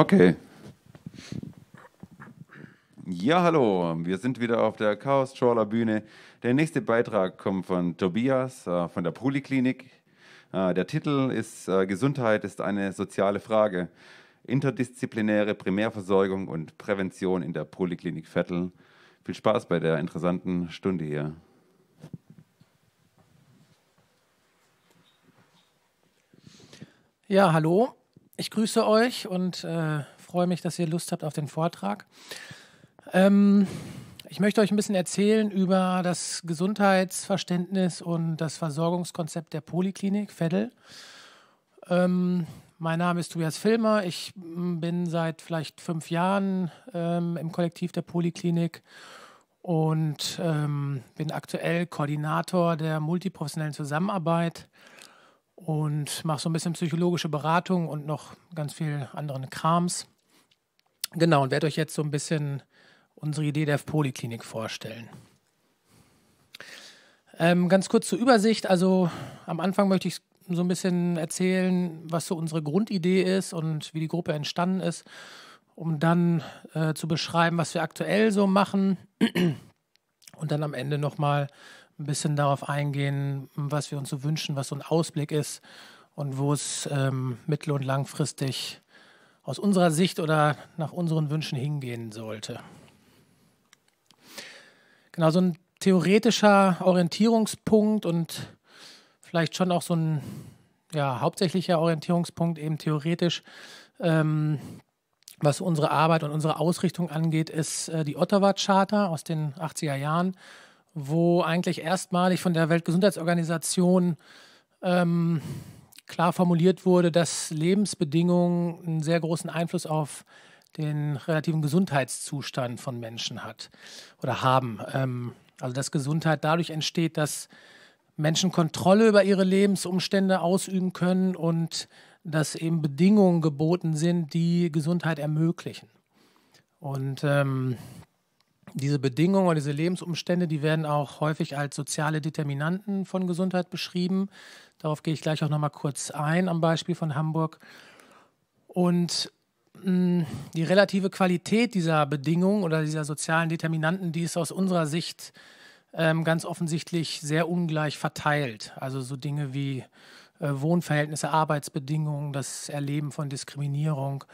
Okay. Ja, hallo, wir sind wieder auf der Chaos Trawler Bühne. Der nächste Beitrag kommt von Tobias äh, von der Poliklinik. Äh, der Titel ist äh, Gesundheit ist eine soziale Frage. Interdisziplinäre Primärversorgung und Prävention in der Poliklinik Vettel. Viel Spaß bei der interessanten Stunde hier. Ja, hallo. Ich grüße euch und äh, freue mich, dass ihr Lust habt auf den Vortrag. Ähm, ich möchte euch ein bisschen erzählen über das Gesundheitsverständnis und das Versorgungskonzept der Poliklinik Veddel. Ähm, mein Name ist Tobias Filmer. Ich mm, bin seit vielleicht fünf Jahren ähm, im Kollektiv der Poliklinik und ähm, bin aktuell Koordinator der multiprofessionellen Zusammenarbeit und mache so ein bisschen psychologische Beratung und noch ganz viel anderen Krams. Genau, und werde euch jetzt so ein bisschen unsere Idee der Poliklinik vorstellen. Ähm, ganz kurz zur Übersicht. Also am Anfang möchte ich so ein bisschen erzählen, was so unsere Grundidee ist und wie die Gruppe entstanden ist, um dann äh, zu beschreiben, was wir aktuell so machen und dann am Ende nochmal mal ein bisschen darauf eingehen, was wir uns so wünschen, was so ein Ausblick ist und wo es ähm, mittel- und langfristig aus unserer Sicht oder nach unseren Wünschen hingehen sollte. Genau, so ein theoretischer Orientierungspunkt und vielleicht schon auch so ein ja, hauptsächlicher Orientierungspunkt, eben theoretisch, ähm, was unsere Arbeit und unsere Ausrichtung angeht, ist äh, die Ottawa Charter aus den 80er Jahren wo eigentlich erstmalig von der Weltgesundheitsorganisation ähm, klar formuliert wurde, dass Lebensbedingungen einen sehr großen Einfluss auf den relativen Gesundheitszustand von Menschen hat oder haben. Ähm, also dass Gesundheit dadurch entsteht, dass Menschen Kontrolle über ihre Lebensumstände ausüben können und dass eben Bedingungen geboten sind, die Gesundheit ermöglichen. Und ähm, diese Bedingungen oder diese Lebensumstände, die werden auch häufig als soziale Determinanten von Gesundheit beschrieben. Darauf gehe ich gleich auch nochmal kurz ein am Beispiel von Hamburg. Und mh, mm, die relative Qualität dieser Bedingungen oder dieser sozialen Determinanten, die ist aus unserer Sicht ähm, ganz offensichtlich sehr ungleich verteilt. Also so Dinge wie äh, Wohnverhältnisse, Arbeitsbedingungen, das Erleben von Diskriminierung,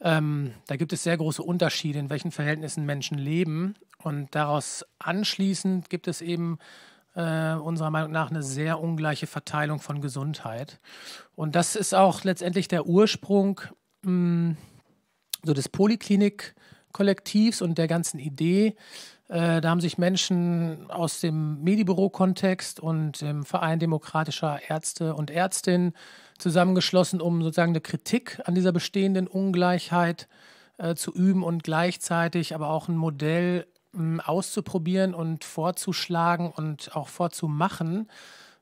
ähm, da gibt es sehr große Unterschiede, in welchen Verhältnissen Menschen leben. Und daraus anschließend gibt es eben äh, unserer Meinung nach eine sehr ungleiche Verteilung von Gesundheit. Und das ist auch letztendlich der Ursprung mh, mm, so des Poliklinik-Kollektivs und der ganzen Idee. Äh, da haben sich Menschen aus dem Medibüro-Kontext und dem Verein demokratischer Ärzte und Ärztinnen zusammengeschlossen, um sozusagen eine Kritik an dieser bestehenden Ungleichheit äh, zu üben und gleichzeitig aber auch ein Modell mh, hm, auszuprobieren und vorzuschlagen und auch vorzumachen,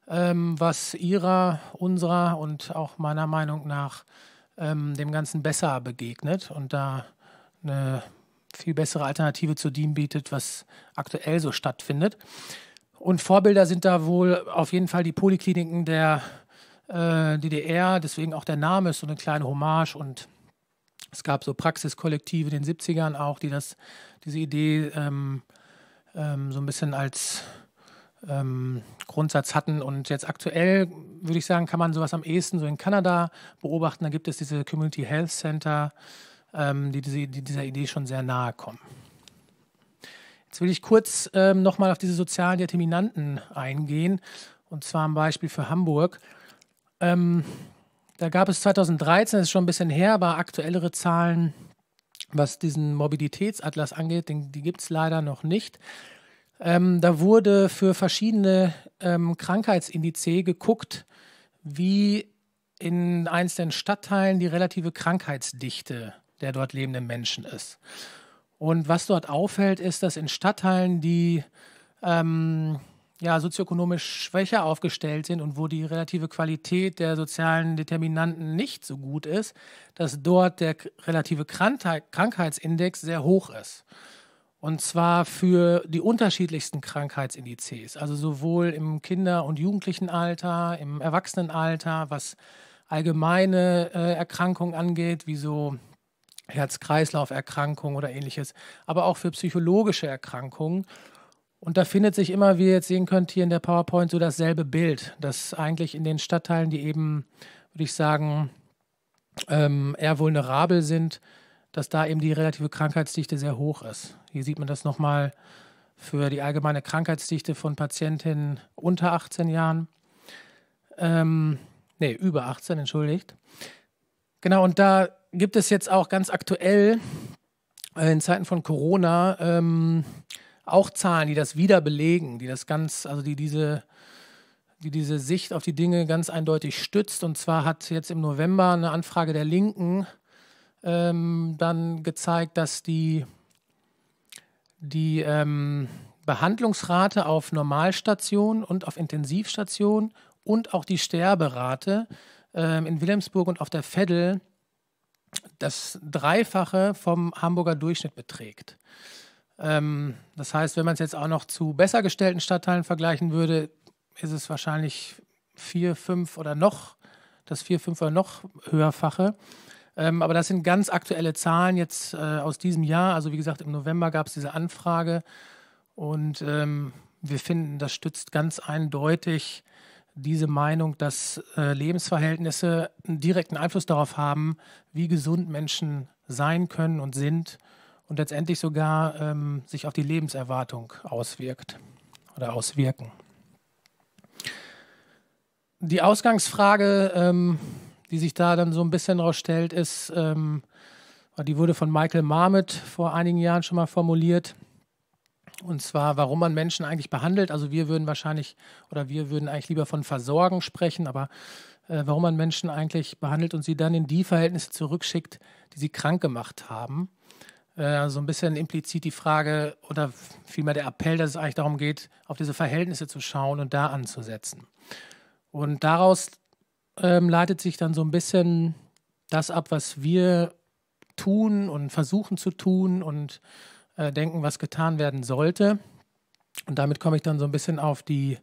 ähm, was ihrer, unserer und auch meiner Meinung nach ähm, dem Ganzen besser begegnet und da eine viel bessere Alternative zu dem bietet, was aktuell so stattfindet. Und Vorbilder sind da wohl auf jeden Fall die Polikliniken der äh, DDR, deswegen auch der Name ist so eine kleine Hommage und es gab so Praxiskollektive in den 70ern auch, die das, diese Idee ähm, ähm, so ein bisschen als ähm, Grundsatz hatten. Und jetzt aktuell, würde ich sagen, kann man sowas am ehesten so in Kanada beobachten. Da gibt es diese Community Health Center, ähm, die, diese, die, dieser Idee schon sehr nahe kommen. Jetzt will ich kurz ähm, nochmal auf diese sozialen Determinanten eingehen. Und zwar am Beispiel für Hamburg. Ähm, da gab es 2013, das ist schon ein bisschen her, aber aktuellere Zahlen, was diesen Mobilitätsatlas angeht, den, die gibt es leider noch nicht. Ähm, da wurde für verschiedene ähm, Krankheitsindizes geguckt, wie in einzelnen Stadtteilen die relative Krankheitsdichte der dort lebenden Menschen ist. Und was dort auffällt, ist, dass in Stadtteilen, die ähm, ja, sozioökonomisch schwächer aufgestellt sind und wo die relative Qualität der sozialen Determinanten nicht so gut ist, dass dort der relative Krankheitsindex sehr hoch ist. Und zwar für die unterschiedlichsten Krankheitsindizes, also sowohl im Kinder- und Jugendlichenalter, im Erwachsenenalter, was allgemeine äh, Erkrankungen angeht, wie so Herz-Kreislauf-Erkrankungen oder ähnliches, aber auch für psychologische Erkrankungen. Und da findet sich immer, wie ihr jetzt sehen könnt, hier in der PowerPoint so dasselbe Bild, dass eigentlich in den Stadtteilen, die eben, würde ich sagen, ähm, eher vulnerabel sind, dass da eben die relative Krankheitsdichte sehr hoch ist. Hier sieht man das nochmal für die allgemeine Krankheitsdichte von Patientinnen unter 18 Jahren. Ähm, nee, über 18, entschuldigt. Genau, und da gibt es jetzt auch ganz aktuell äh, in Zeiten von Corona ähm, auch Zahlen, die das wieder belegen, die das ganz, also die diese, die diese Sicht auf die Dinge ganz eindeutig stützt. Und zwar hat jetzt im November eine Anfrage der Linken ähm, dann gezeigt, dass die, die ähm, Behandlungsrate auf Normalstation und auf Intensivstation und auch die Sterberate ähm, in Wilhelmsburg und auf der Veddel das Dreifache vom Hamburger Durchschnitt beträgt. Ähm, das heißt, wenn man es jetzt auch noch zu besser gestellten Stadtteilen vergleichen würde, ist es wahrscheinlich vier, fünf oder noch, das vier, fünf oder noch höherfache. Ähm, aber das sind ganz aktuelle Zahlen jetzt äh, aus diesem Jahr. Also wie gesagt, im November gab es diese Anfrage und ähm, wir finden, das stützt ganz eindeutig diese Meinung, dass äh, Lebensverhältnisse einen direkten Einfluss darauf haben, wie gesund Menschen sein können und sind und letztendlich sogar ähm, sich auf die Lebenserwartung auswirkt oder auswirken. Die Ausgangsfrage, ähm, die sich da dann so ein bisschen rausstellt, ist, ähm, die wurde von Michael Marmot vor einigen Jahren schon mal formuliert. Und zwar, warum man Menschen eigentlich behandelt. Also wir würden wahrscheinlich oder wir würden eigentlich lieber von Versorgen sprechen, aber äh, warum man Menschen eigentlich behandelt und sie dann in die Verhältnisse zurückschickt, die sie krank gemacht haben äh, so ein bisschen implizit die Frage oder vielmehr der Appell, dass es eigentlich darum geht, auf diese Verhältnisse zu schauen und da anzusetzen. Und daraus ähm, leitet sich dann so ein bisschen das ab, was wir tun und versuchen zu tun und äh, denken, was getan werden sollte. Und damit komme ich dann so ein bisschen auf die,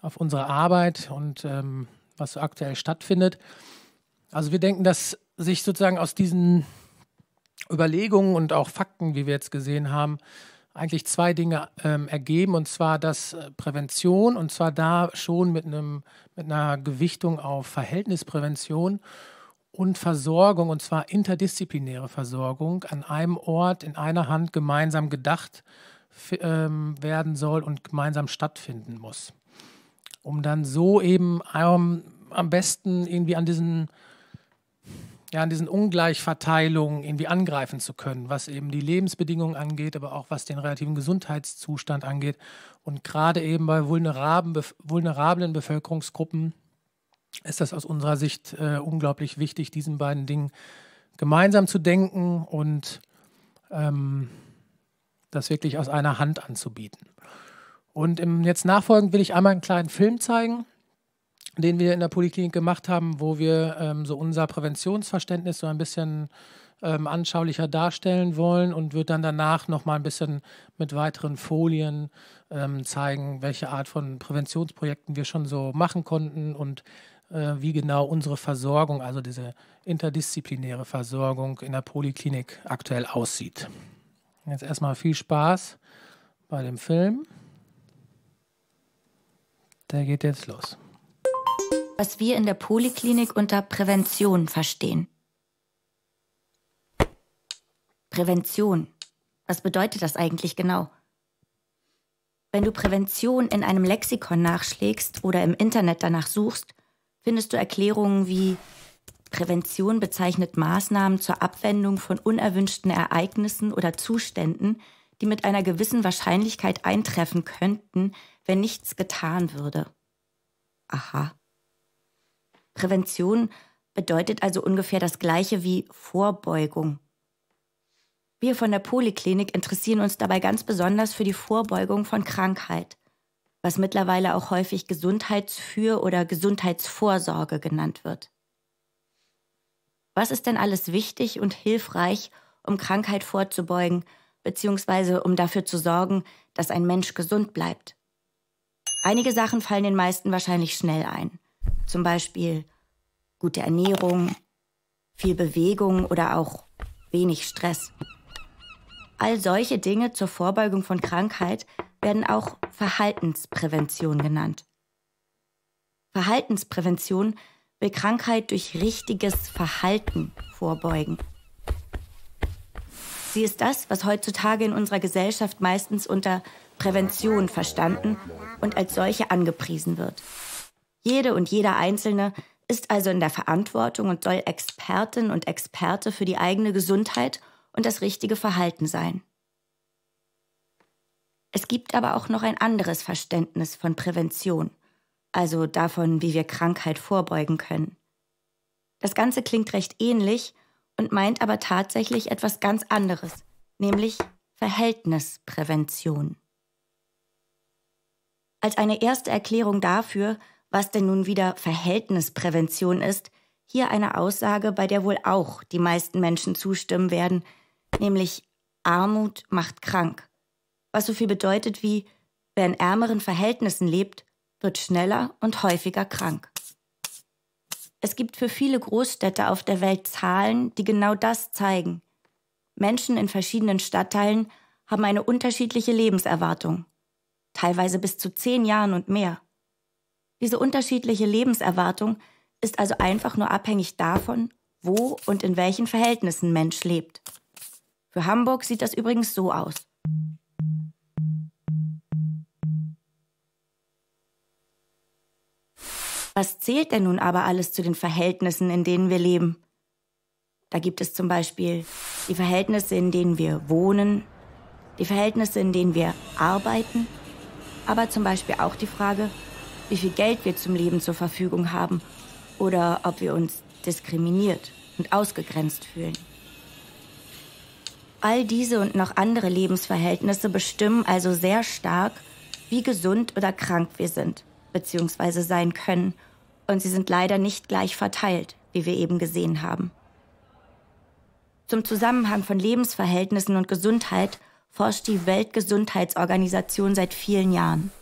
auf unsere Arbeit und ähm, was so aktuell stattfindet. Also wir denken, dass sich sozusagen aus diesen Überlegungen und auch Fakten, wie wir jetzt gesehen haben, eigentlich zwei Dinge ähm, ergeben, und zwar dass äh, Prävention, und zwar da schon mit, einem, mit einer Gewichtung auf Verhältnisprävention und Versorgung, und zwar interdisziplinäre Versorgung, an einem Ort, in einer Hand gemeinsam gedacht ähm, werden soll und gemeinsam stattfinden muss. Um dann so eben ähm, am besten irgendwie an diesen ja, an diesen Ungleichverteilungen irgendwie angreifen zu können, was eben die Lebensbedingungen angeht, aber auch was den relativen Gesundheitszustand angeht. Und gerade eben bei vulnerablen Bevölkerungsgruppen ist das aus unserer Sicht äh, unglaublich wichtig, diesen beiden Dingen gemeinsam zu denken und ähm, das wirklich aus einer Hand anzubieten. Und im, jetzt nachfolgend will ich einmal einen kleinen Film zeigen den wir in der Poliklinik gemacht haben, wo wir ähm, so unser Präventionsverständnis so ein bisschen ähm, anschaulicher darstellen wollen und wird dann danach nochmal ein bisschen mit weiteren Folien ähm, zeigen, welche Art von Präventionsprojekten wir schon so machen konnten und äh, wie genau unsere Versorgung, also diese interdisziplinäre Versorgung in der Poliklinik aktuell aussieht. Jetzt erstmal viel Spaß bei dem Film. Der geht jetzt los was wir in der Poliklinik unter Prävention verstehen. Prävention. Was bedeutet das eigentlich genau? Wenn du Prävention in einem Lexikon nachschlägst oder im Internet danach suchst, findest du Erklärungen wie Prävention bezeichnet Maßnahmen zur Abwendung von unerwünschten Ereignissen oder Zuständen, die mit einer gewissen Wahrscheinlichkeit eintreffen könnten, wenn nichts getan würde. Aha. Prävention bedeutet also ungefähr das gleiche wie Vorbeugung. Wir von der Poliklinik interessieren uns dabei ganz besonders für die Vorbeugung von Krankheit, was mittlerweile auch häufig Gesundheitsfür- oder Gesundheitsvorsorge genannt wird. Was ist denn alles wichtig und hilfreich, um Krankheit vorzubeugen, beziehungsweise um dafür zu sorgen, dass ein Mensch gesund bleibt? Einige Sachen fallen den meisten wahrscheinlich schnell ein. Zum Beispiel gute Ernährung, viel Bewegung oder auch wenig Stress. All solche Dinge zur Vorbeugung von Krankheit werden auch Verhaltensprävention genannt. Verhaltensprävention will Krankheit durch richtiges Verhalten vorbeugen. Sie ist das, was heutzutage in unserer Gesellschaft meistens unter Prävention verstanden und als solche angepriesen wird. Jede und jeder Einzelne ist also in der Verantwortung und soll Expertin und Experte für die eigene Gesundheit und das richtige Verhalten sein. Es gibt aber auch noch ein anderes Verständnis von Prävention, also davon, wie wir Krankheit vorbeugen können. Das Ganze klingt recht ähnlich und meint aber tatsächlich etwas ganz anderes, nämlich Verhältnisprävention. Als eine erste Erklärung dafür, was denn nun wieder Verhältnisprävention ist, hier eine Aussage, bei der wohl auch die meisten Menschen zustimmen werden, nämlich Armut macht krank. Was so viel bedeutet wie, wer in ärmeren Verhältnissen lebt, wird schneller und häufiger krank. Es gibt für viele Großstädte auf der Welt Zahlen, die genau das zeigen. Menschen in verschiedenen Stadtteilen haben eine unterschiedliche Lebenserwartung, teilweise bis zu zehn Jahren und mehr. Diese unterschiedliche Lebenserwartung ist also einfach nur abhängig davon, wo und in welchen Verhältnissen Mensch lebt. Für Hamburg sieht das übrigens so aus. Was zählt denn nun aber alles zu den Verhältnissen, in denen wir leben? Da gibt es zum Beispiel die Verhältnisse, in denen wir wohnen, die Verhältnisse, in denen wir arbeiten, aber zum Beispiel auch die Frage, wie viel Geld wir zum Leben zur Verfügung haben oder ob wir uns diskriminiert und ausgegrenzt fühlen. All diese und noch andere Lebensverhältnisse bestimmen also sehr stark, wie gesund oder krank wir sind bzw. sein können, und sie sind leider nicht gleich verteilt, wie wir eben gesehen haben. Zum Zusammenhang von Lebensverhältnissen und Gesundheit forscht die Weltgesundheitsorganisation seit vielen Jahren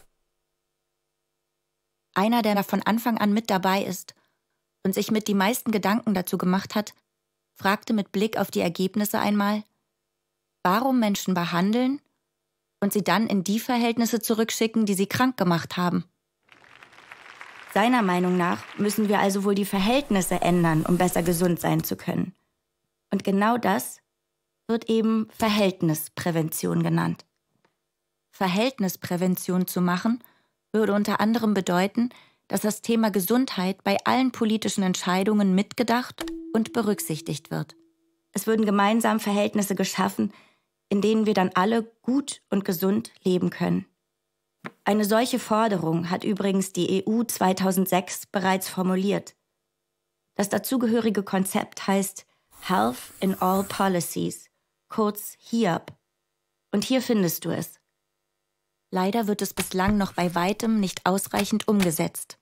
einer, der da von Anfang an mit dabei ist und sich mit die meisten Gedanken dazu gemacht hat, fragte mit Blick auf die Ergebnisse einmal, warum Menschen behandeln und sie dann in die Verhältnisse zurückschicken, die sie krank gemacht haben. Seiner Meinung nach müssen wir also wohl die Verhältnisse ändern, um besser gesund sein zu können. Und genau das wird eben Verhältnisprävention genannt. Verhältnisprävention zu machen – würde unter anderem bedeuten, dass das Thema Gesundheit bei allen politischen Entscheidungen mitgedacht und berücksichtigt wird. Es würden gemeinsam Verhältnisse geschaffen, in denen wir dann alle gut und gesund leben können. Eine solche Forderung hat übrigens die EU 2006 bereits formuliert. Das dazugehörige Konzept heißt Health in All Policies, kurz HIAP. Und hier findest du es. Leider wird es bislang noch bei weitem nicht ausreichend umgesetzt.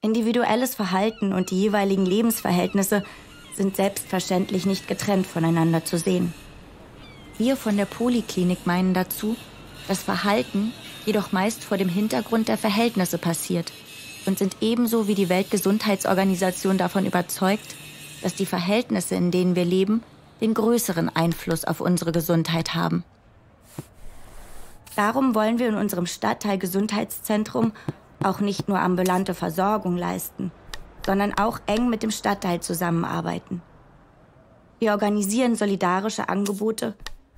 Individuelles Verhalten und die jeweiligen Lebensverhältnisse sind selbstverständlich nicht getrennt voneinander zu sehen. Wir von der Poliklinik meinen dazu, dass Verhalten jedoch meist vor dem Hintergrund der Verhältnisse passiert und sind ebenso wie die Weltgesundheitsorganisation davon überzeugt, dass die Verhältnisse, in denen wir leben, den größeren Einfluss auf unsere Gesundheit haben. Darum wollen wir in unserem Stadtteil Gesundheitszentrum auch nicht nur ambulante Versorgung leisten, sondern auch eng mit dem Stadtteil zusammenarbeiten? Wir organisieren solidarische Angebote,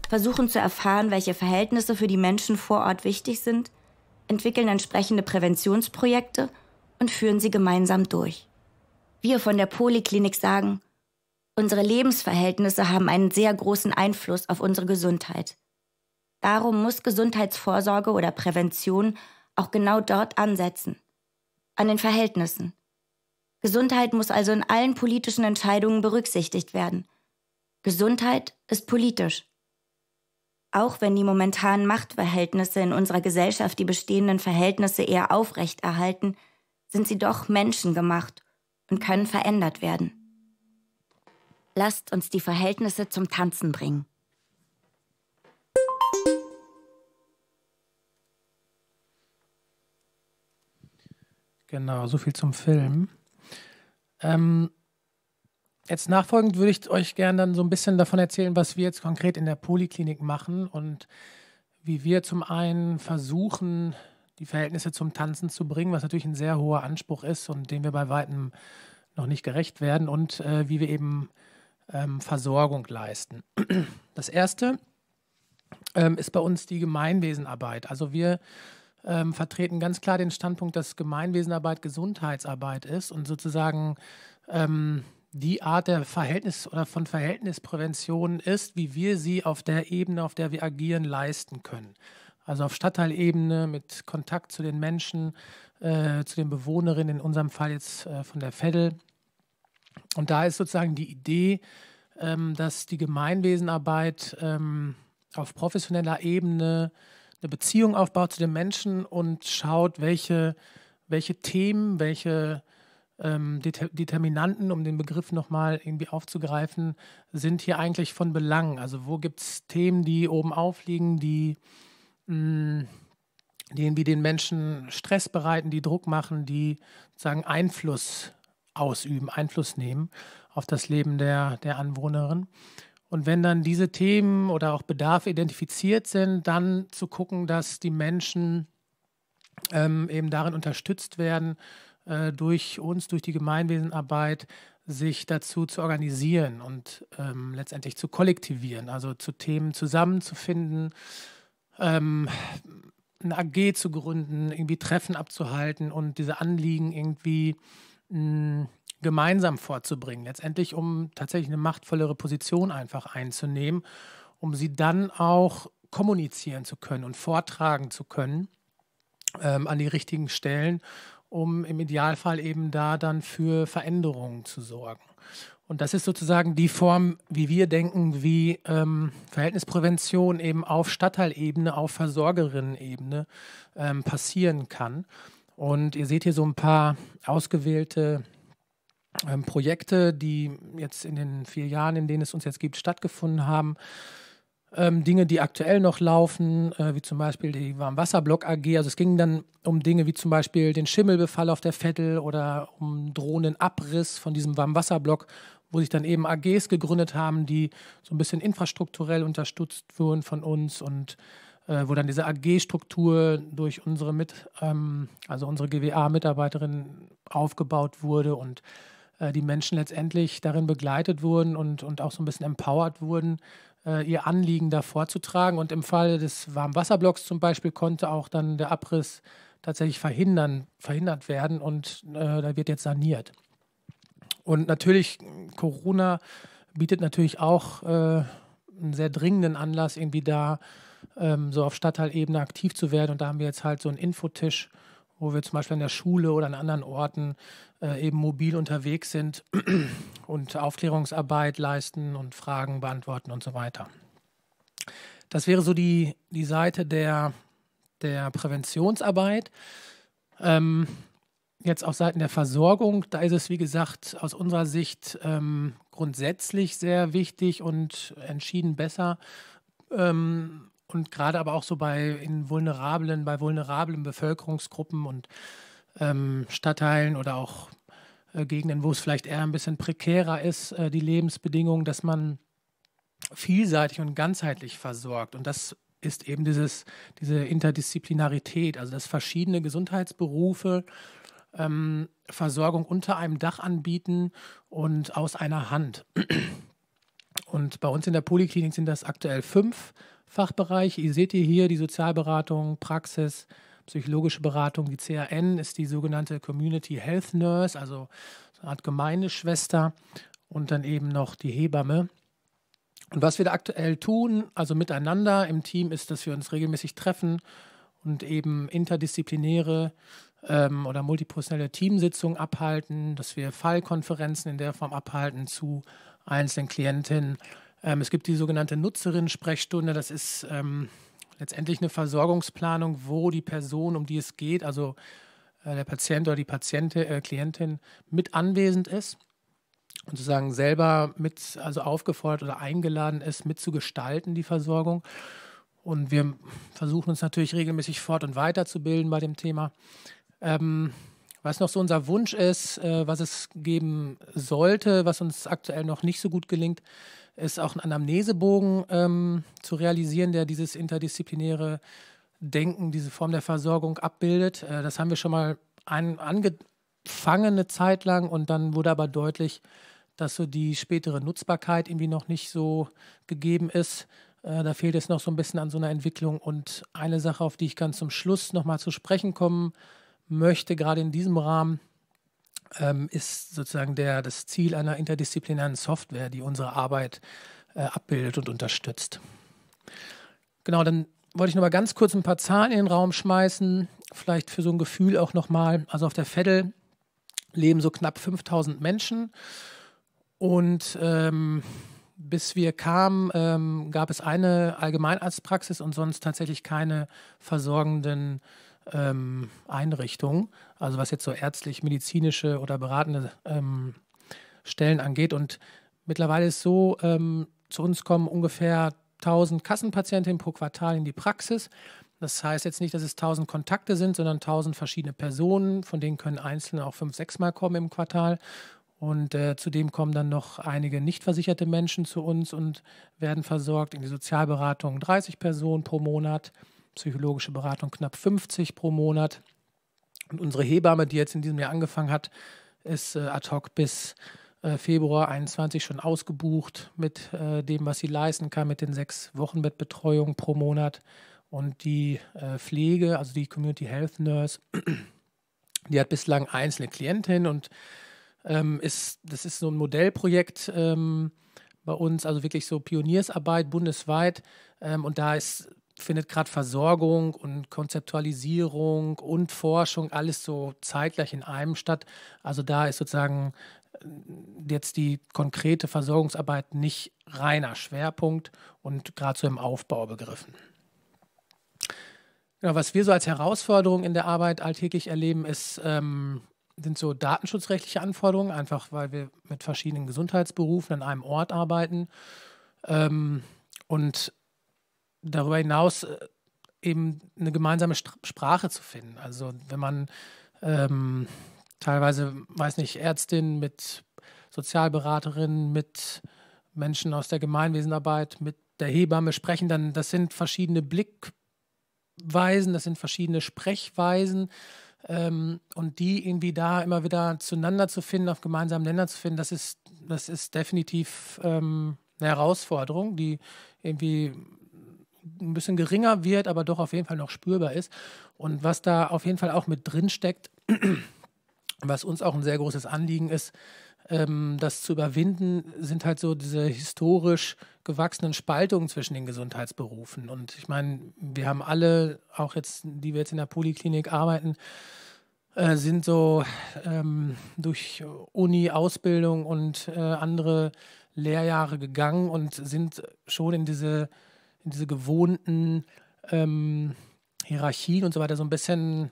versuchen zu erfahren, welche Verhältnisse für die Menschen vor Ort wichtig sind, entwickeln entsprechende Präventionsprojekte und führen sie gemeinsam durch. Wir von der Poliklinik sagen, unsere Lebensverhältnisse haben einen sehr großen Einfluss auf unsere Gesundheit. Darum muss Gesundheitsvorsorge oder Prävention auch genau dort ansetzen, an den Verhältnissen. Gesundheit muss also in allen politischen Entscheidungen berücksichtigt werden. Gesundheit ist politisch. Auch wenn die momentanen Machtverhältnisse in unserer Gesellschaft die bestehenden Verhältnisse eher aufrechterhalten, sind sie doch menschengemacht und können verändert werden. Lasst uns die Verhältnisse zum Tanzen bringen. Genau, so viel zum Film. Ähm, jetzt nachfolgend würde ich euch gerne dann so ein bisschen davon erzählen, was wir jetzt konkret in der Poliklinik machen und wie wir zum einen versuchen, die Verhältnisse zum Tanzen zu bringen, was natürlich ein sehr hoher Anspruch ist und dem wir bei weitem noch nicht gerecht werden und äh, wie wir eben ähm, Versorgung leisten. Das erste ähm, ist bei uns die Gemeinwesenarbeit. Also wir ähm, vertreten ganz klar den Standpunkt, dass Gemeinwesenarbeit Gesundheitsarbeit ist und sozusagen ähm, die Art der Verhältnis oder von Verhältnisprävention ist, wie wir sie auf der Ebene, auf der wir agieren, leisten können. Also auf Stadtteilebene mit Kontakt zu den Menschen, äh, zu den Bewohnerinnen, in unserem Fall jetzt äh, von der Veddel. Und da ist sozusagen die Idee, ähm, dass die Gemeinwesenarbeit ähm, auf professioneller Ebene eine Beziehung aufbaut zu den Menschen und schaut, welche, welche Themen, welche ähm, Determinanten, um den Begriff nochmal irgendwie aufzugreifen, sind hier eigentlich von Belang. Also wo gibt es Themen, die oben aufliegen, die, mh, mm, die irgendwie den Menschen Stress bereiten, die Druck machen, die sozusagen Einfluss ausüben, Einfluss nehmen auf das Leben der, der Anwohnerin. Und wenn dann diese Themen oder auch Bedarfe identifiziert sind, dann zu gucken, dass die Menschen ähm, eben darin unterstützt werden, äh, durch uns, durch die Gemeinwesenarbeit, sich dazu zu organisieren und ähm, letztendlich zu kollektivieren, also zu Themen zusammenzufinden, ähm, eine AG zu gründen, irgendwie Treffen abzuhalten und diese Anliegen irgendwie mh, hm, gemeinsam vorzubringen, letztendlich um tatsächlich eine machtvollere Position einfach einzunehmen, um sie dann auch kommunizieren zu können und vortragen zu können ähm, an die richtigen Stellen, um im Idealfall eben da dann für Veränderungen zu sorgen. Und das ist sozusagen die Form, wie wir denken, wie ähm, Verhältnisprävention eben auf Stadtteilebene, auf Versorgerinnenebene ähm, passieren kann. Und ihr seht hier so ein paar ausgewählte ähm, Projekte, die jetzt in den vier Jahren, in denen es uns jetzt gibt, stattgefunden haben. Ähm, Dinge, die aktuell noch laufen, äh, wie zum Beispiel die Warmwasserblock AG. Also es ging dann um Dinge wie zum Beispiel den Schimmelbefall auf der Vettel oder um drohenden Abriss von diesem Warmwasserblock, wo sich dann eben AGs gegründet haben, die so ein bisschen infrastrukturell unterstützt wurden von uns und äh, wo dann diese AG-Struktur durch unsere Mit, ähm, also unsere GWA-Mitarbeiterin aufgebaut wurde und äh, die Menschen letztendlich darin begleitet wurden und, und auch so ein bisschen empowert wurden, äh, ihr Anliegen da vorzutragen. Und im Fall des Warmwasserblocks zum Beispiel konnte auch dann der Abriss tatsächlich verhindern, verhindert werden und äh, da wird jetzt saniert. Und natürlich, Corona bietet natürlich auch äh, einen sehr dringenden Anlass, irgendwie da ähm, so auf Stadtteilebene aktiv zu werden. Und da haben wir jetzt halt so einen Infotisch wo wir zum Beispiel in der Schule oder an anderen Orten äh, eben mobil unterwegs sind und Aufklärungsarbeit leisten und Fragen beantworten und so weiter. Das wäre so die, die Seite der, der Präventionsarbeit. Ähm, jetzt auf Seiten der Versorgung, da ist es, wie gesagt, aus unserer Sicht ähm, grundsätzlich sehr wichtig und entschieden besser, ähm, und gerade aber auch so bei in vulnerablen, bei vulnerablen Bevölkerungsgruppen und ähm, Stadtteilen oder auch äh, Gegenden, wo es vielleicht eher ein bisschen prekärer ist, äh, die Lebensbedingungen, dass man vielseitig und ganzheitlich versorgt. Und das ist eben dieses, diese Interdisziplinarität, also dass verschiedene Gesundheitsberufe ähm, Versorgung unter einem Dach anbieten und aus einer Hand. Und bei uns in der Poliklinik sind das aktuell fünf Fachbereich. Ihr seht ihr hier die Sozialberatung, Praxis, psychologische Beratung. Die CRN ist die sogenannte Community Health Nurse, also eine Art Gemeindeschwester und dann eben noch die Hebamme. Und was wir da aktuell tun, also miteinander im Team, ist, dass wir uns regelmäßig treffen und eben interdisziplinäre ähm, oder multiprofessionelle Teamsitzungen abhalten, dass wir Fallkonferenzen in der Form abhalten zu einzelnen Klientinnen ähm, es gibt die sogenannte Nutzerinnen-Sprechstunde. Das ist ähm, letztendlich eine Versorgungsplanung, wo die Person, um die es geht, also äh, der Patient oder die Patientin, äh, Klientin mit anwesend ist und sozusagen selber mit, also aufgefordert oder eingeladen ist, mitzugestalten, die Versorgung. Und wir versuchen uns natürlich regelmäßig fort- und weiterzubilden bei dem Thema. Ähm, was noch so unser Wunsch ist, äh, was es geben sollte, was uns aktuell noch nicht so gut gelingt, ist auch ein Anamnesebogen ähm, zu realisieren, der dieses interdisziplinäre Denken, diese Form der Versorgung abbildet. Äh, das haben wir schon mal ein, angefangen eine Zeit lang und dann wurde aber deutlich, dass so die spätere Nutzbarkeit irgendwie noch nicht so gegeben ist. Äh, da fehlt es noch so ein bisschen an so einer Entwicklung. Und eine Sache, auf die ich ganz zum Schluss nochmal zu sprechen kommen möchte, gerade in diesem Rahmen, ähm, ist sozusagen der, das Ziel einer interdisziplinären Software, die unsere Arbeit äh, abbildet und unterstützt. Genau, dann wollte ich noch mal ganz kurz ein paar Zahlen in den Raum schmeißen, vielleicht für so ein Gefühl auch noch mal. Also auf der Vettel leben so knapp 5000 Menschen und ähm, bis wir kamen, ähm, gab es eine Allgemeinarztpraxis und sonst tatsächlich keine versorgenden ähm, Einrichtungen, also was jetzt so ärztlich-medizinische oder beratende ähm, Stellen angeht. Und mittlerweile ist so, ähm, zu uns kommen ungefähr 1000 Kassenpatientinnen pro Quartal in die Praxis. Das heißt jetzt nicht, dass es 1000 Kontakte sind, sondern 1000 verschiedene Personen, von denen können Einzelne auch fünf, sechs Mal kommen im Quartal. Und äh, zudem kommen dann noch einige nicht versicherte Menschen zu uns und werden versorgt in die Sozialberatung. 30 Personen pro Monat psychologische Beratung knapp 50 pro Monat. Und unsere Hebamme, die jetzt in diesem Jahr angefangen hat, ist äh, ad hoc bis äh, Februar 21 schon ausgebucht mit äh, dem, was sie leisten kann, mit den sechs Wochen Bettbetreuung pro Monat. Und die äh, Pflege, also die Community Health Nurse, die hat bislang einzelne Klientinnen und ähm, ist, das ist so ein Modellprojekt ähm, bei uns, also wirklich so Pioniersarbeit bundesweit. Ähm, und da ist findet gerade Versorgung und Konzeptualisierung und Forschung alles so zeitgleich in einem statt. Also da ist sozusagen äh, jetzt die konkrete Versorgungsarbeit nicht reiner Schwerpunkt und gerade so im Aufbau begriffen. Ja, genau, was wir so als Herausforderung in der Arbeit alltäglich erleben, ist, ähm, sind so datenschutzrechtliche Anforderungen, einfach weil wir mit verschiedenen Gesundheitsberufen an einem Ort arbeiten. Ähm, und darüber hinaus äh, eben eine gemeinsame Sprache zu finden. Also wenn man ähm, teilweise, weiß nicht, Ärztin mit Sozialberaterin, mit Menschen aus der Gemeinwesenarbeit, mit der Hebamme sprechen, dann das sind verschiedene Blickweisen, das sind verschiedene Sprechweisen. Ähm, und die irgendwie da immer wieder zueinander zu finden, auf gemeinsamen Ländern zu finden, das ist, das ist definitiv ähm, eine Herausforderung, die irgendwie ein bisschen geringer wird, aber doch auf jeden Fall noch spürbar ist. Und was da auf jeden Fall auch mit drin steckt, was uns auch ein sehr großes Anliegen ist, ähm, das zu überwinden, sind halt so diese historisch gewachsenen Spaltungen zwischen den Gesundheitsberufen. Und ich meine, wir haben alle, auch jetzt, die wir jetzt in der Poliklinik arbeiten, äh, sind so ähm, durch Uni, Ausbildung und äh, andere Lehrjahre gegangen und sind schon in diese in diese gewohnten ähm, Hierarchien und so weiter so ein bisschen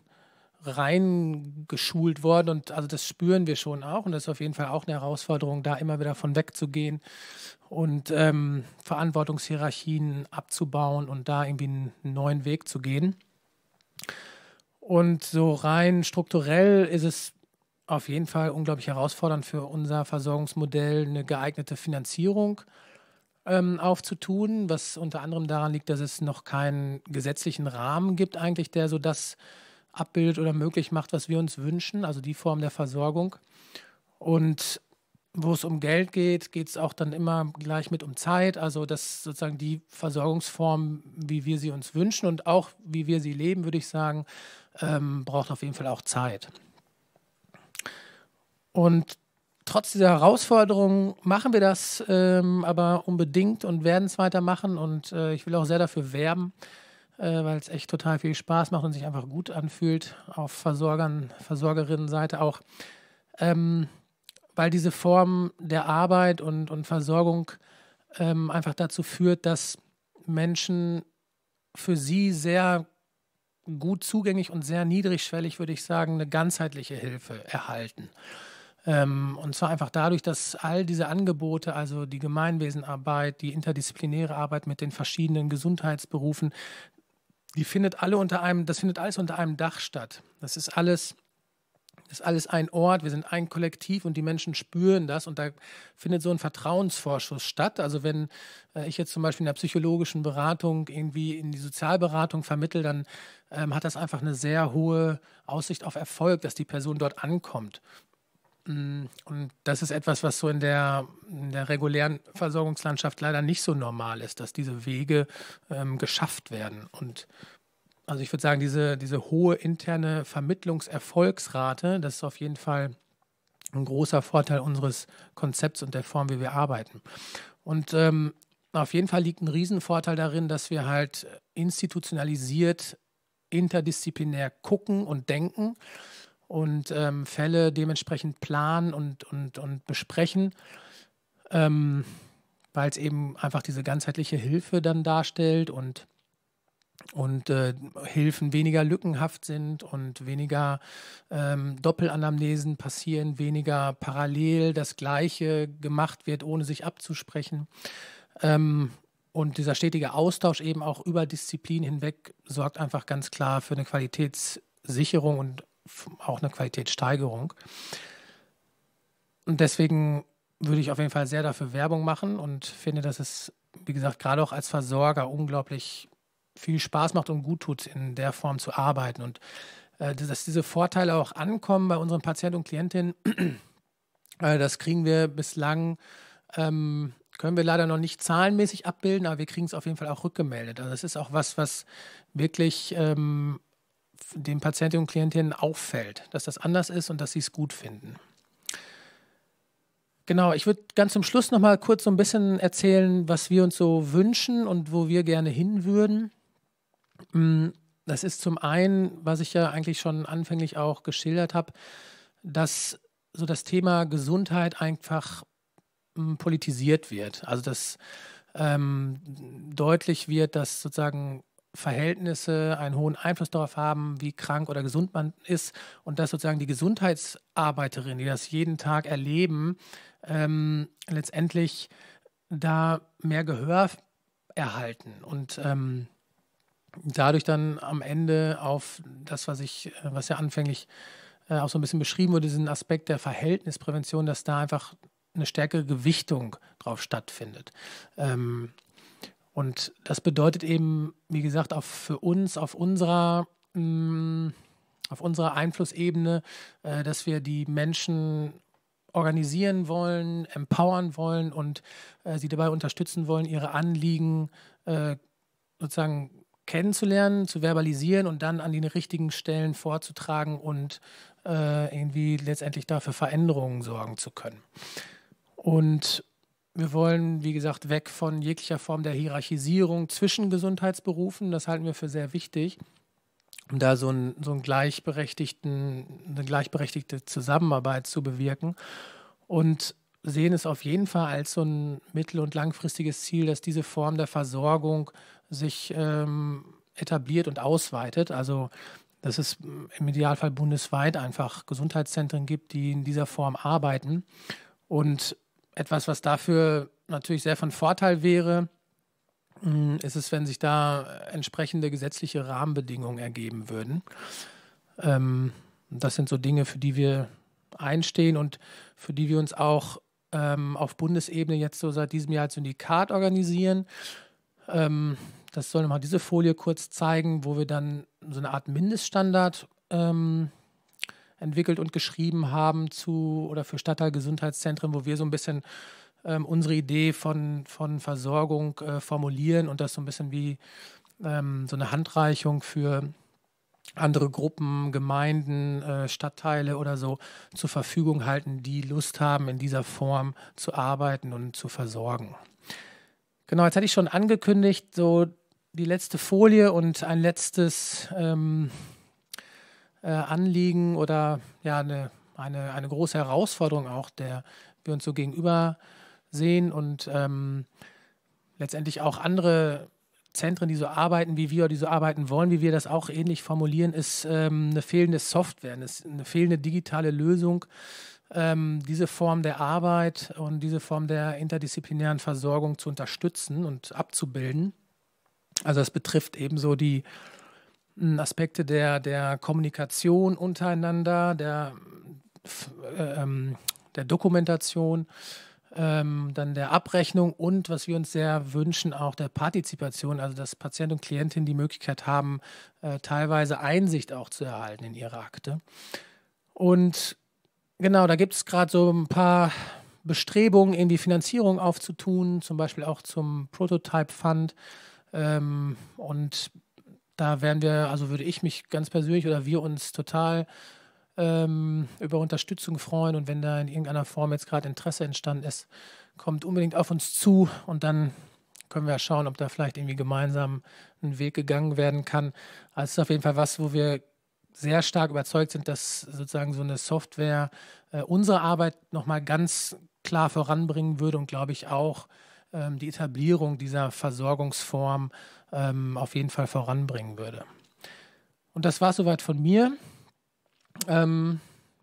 reingeschult worden und also das spüren wir schon auch und das ist auf jeden Fall auch eine Herausforderung, da immer wieder von wegzugehen und ähm, Verantwortungshierarchien abzubauen und da irgendwie einen neuen Weg zu gehen. Und so rein strukturell ist es auf jeden Fall unglaublich herausfordernd für unser Versorgungsmodell eine geeignete Finanzierung äh, ähm, aufzutun, was unter anderem daran liegt, dass es noch keinen gesetzlichen Rahmen gibt, eigentlich, der so das abbildet oder möglich macht, was wir uns wünschen, also die Form der Versorgung. Und wo es um Geld geht, geht es auch dann immer gleich mit um Zeit, also dass sozusagen die Versorgungsform, wie wir sie uns wünschen und auch wie wir sie leben, würde ich sagen, ähm, braucht auf jeden Fall auch Zeit. Und trotz dieser Herausforderungen machen wir das ähm, aber unbedingt und werden es weitermachen. Und äh, ich will auch sehr dafür werben, äh, weil es echt total viel Spaß macht und sich einfach gut anfühlt, auf Versorgern, Versorgerinnenseite auch. Ähm, weil diese Form der Arbeit und, und Versorgung ähm, einfach dazu führt, dass Menschen für sie sehr gut zugänglich und sehr niedrigschwellig, würde ich sagen, eine ganzheitliche Hilfe erhalten. Ähm, und zwar einfach dadurch, dass all diese Angebote, also die Gemeinwesenarbeit, die interdisziplinäre Arbeit mit den verschiedenen Gesundheitsberufen, die findet alle unter einem, das findet alles unter einem Dach statt. Das ist alles ist alles ein Ort, wir sind ein Kollektiv und die Menschen spüren das und da findet so ein Vertrauensvorschuss statt. Also wenn äh, ich jetzt zum Beispiel in der psychologischen Beratung irgendwie in die Sozialberatung vermittle, dann ähm, hat das einfach eine sehr hohe Aussicht auf Erfolg, dass die Person dort ankommt. Mm, und das ist etwas, was so in der, in der, regulären Versorgungslandschaft leider nicht so normal ist, dass diese Wege ähm, geschafft werden. Und also ich würde sagen, diese, diese hohe interne Vermittlungserfolgsrate, das ist auf jeden Fall ein großer Vorteil unseres Konzepts und der Form, wie wir arbeiten. Und ähm, auf jeden Fall liegt ein Riesenvorteil darin, dass wir halt institutionalisiert, interdisziplinär gucken und denken und ähm, Fälle dementsprechend planen und, und, und besprechen, ähm, weil es eben einfach diese ganzheitliche Hilfe dann darstellt und, und äh, Hilfen weniger lückenhaft sind und weniger ähm, Doppelanamnesen passieren, weniger parallel das Gleiche gemacht wird, ohne sich abzusprechen. Ähm, und dieser stetige Austausch eben auch über Disziplin hinweg sorgt einfach ganz klar für eine Qualitätssicherung und auch eine Qualitätssteigerung. Und deswegen würde ich auf jeden Fall sehr dafür Werbung machen und finde, dass es, wie gesagt, gerade auch als Versorger unglaublich viel Spaß macht und gut tut, in der Form zu arbeiten. Und äh, dass diese Vorteile auch ankommen bei unseren Patienten und Klientinnen, äh, das kriegen wir bislang, ähm, können wir leider noch nicht zahlenmäßig abbilden, aber wir kriegen es auf jeden Fall auch rückgemeldet. Also es ist auch was, was wirklich ähm, den Patientinnen und Klientinnen auffällt, dass das anders ist und dass sie es gut finden. Genau, ich würde ganz zum Schluss noch mal kurz so ein bisschen erzählen, was wir uns so wünschen und wo wir gerne hin würden. Hm, das ist zum einen, was ich ja eigentlich schon anfänglich auch geschildert habe, dass so das Thema Gesundheit einfach hm, politisiert wird. Also dass ähm, deutlich wird, dass sozusagen Verhältnisse einen hohen Einfluss darauf haben, wie krank oder gesund man ist und dass sozusagen die Gesundheitsarbeiterinnen, die das jeden Tag erleben, ähm, letztendlich da mehr Gehör erhalten und ähm, dadurch dann am Ende auf das, was ich, was ja anfänglich äh, auch so ein bisschen beschrieben wurde, diesen Aspekt der Verhältnisprävention, dass da einfach eine stärkere Gewichtung drauf stattfindet. Ähm, und das bedeutet eben, wie gesagt, auch für uns, auf unserer, mh, mm, auf unserer Einflussebene, äh, dass wir die Menschen organisieren wollen, empowern wollen und äh, sie dabei unterstützen wollen, ihre Anliegen äh, sozusagen kennenzulernen, zu verbalisieren und dann an den richtigen Stellen vorzutragen und äh, irgendwie letztendlich dafür Veränderungen sorgen zu können. Und wir wollen, wie gesagt, weg von jeglicher Form der Hierarchisierung zwischen Gesundheitsberufen. Das halten wir für sehr wichtig, um da so, ein, so einen gleichberechtigten, eine gleichberechtigte Zusammenarbeit zu bewirken. Und sehen es auf jeden Fall als so ein mittel- und langfristiges Ziel, dass diese Form der Versorgung sich ähm, etabliert und ausweitet. Also dass es im Idealfall bundesweit einfach Gesundheitszentren gibt, die in dieser Form arbeiten. Und etwas, was dafür natürlich sehr von Vorteil wäre, hm, ist es, wenn sich da entsprechende gesetzliche Rahmenbedingungen ergeben würden. Ähm, das sind so Dinge, für die wir einstehen und für die wir uns auch ähm, auf Bundesebene jetzt so seit diesem Jahr als Syndikat organisieren. Ähm, das soll nochmal diese Folie kurz zeigen, wo wir dann so eine Art Mindeststandard ähm, entwickelt und geschrieben haben zu oder für Stadtteilgesundheitszentren, wo wir so ein bisschen ähm, unsere Idee von, von Versorgung äh, formulieren und das so ein bisschen wie ähm, so eine Handreichung für andere Gruppen, Gemeinden, äh, Stadtteile oder so zur Verfügung halten, die Lust haben, in dieser Form zu arbeiten und zu versorgen. Genau, jetzt hatte ich schon angekündigt, so die letzte Folie und ein letztes ähm, äh, Anliegen oder ja, eine, eine, eine große Herausforderung auch, der wir uns so gegenüber sehen und ähm, letztendlich auch andere Zentren, die so arbeiten wie wir, die so arbeiten wollen, wie wir das auch ähnlich formulieren, ist ähm, eine fehlende Software, eine fehlende digitale Lösung. Ähm, diese Form der Arbeit und diese Form der interdisziplinären Versorgung zu unterstützen und abzubilden. Also das betrifft ebenso die Aspekte der, der Kommunikation untereinander, der, äh, ähm, der Dokumentation, ähm, dann der Abrechnung und was wir uns sehr wünschen, auch der Partizipation, also dass Patient und Klientin die Möglichkeit haben, äh, teilweise Einsicht auch zu erhalten in ihre Akte. Und genau, da gibt es gerade so ein paar Bestrebungen in die Finanzierung aufzutun, zum Beispiel auch zum Prototype Fund. Ähm, und da werden wir, also würde ich mich ganz persönlich oder wir uns total ähm, über Unterstützung freuen. Und wenn da in irgendeiner Form jetzt gerade Interesse entstanden ist, kommt unbedingt auf uns zu und dann können wir schauen, ob da vielleicht irgendwie gemeinsam ein Weg gegangen werden kann. Also es ist auf jeden Fall was, wo wir sehr stark überzeugt sind, dass sozusagen so eine Software äh, unsere Arbeit nochmal ganz klar voranbringen würde und glaube ich auch ähm, die Etablierung dieser Versorgungsform ähm, auf jeden Fall voranbringen würde. Und das war soweit von mir. Ähm,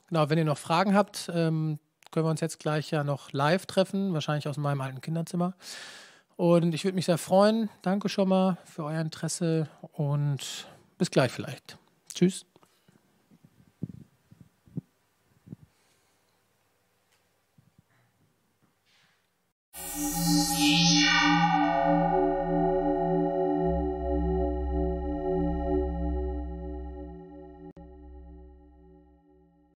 genau, wenn ihr noch Fragen habt, ähm, können wir uns jetzt gleich ja noch live treffen, wahrscheinlich aus meinem alten Kinderzimmer. Und ich würde mich sehr freuen. Danke schon mal für euer Interesse und bis gleich vielleicht. Tschüss. Yeah.